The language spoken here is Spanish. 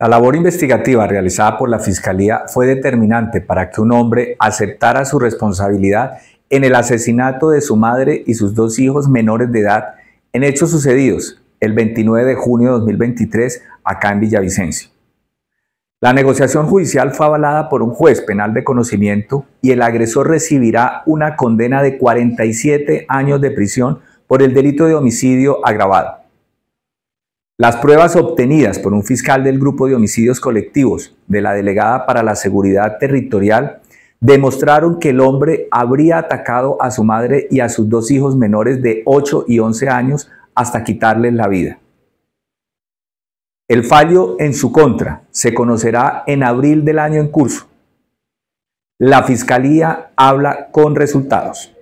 La labor investigativa realizada por la Fiscalía fue determinante para que un hombre aceptara su responsabilidad en el asesinato de su madre y sus dos hijos menores de edad en hechos sucedidos el 29 de junio de 2023 acá en Villavicencio. La negociación judicial fue avalada por un juez penal de conocimiento y el agresor recibirá una condena de 47 años de prisión por el delito de homicidio agravado. Las pruebas obtenidas por un fiscal del Grupo de Homicidios Colectivos de la Delegada para la Seguridad Territorial demostraron que el hombre habría atacado a su madre y a sus dos hijos menores de 8 y 11 años hasta quitarles la vida. El fallo en su contra se conocerá en abril del año en curso. La Fiscalía habla con resultados.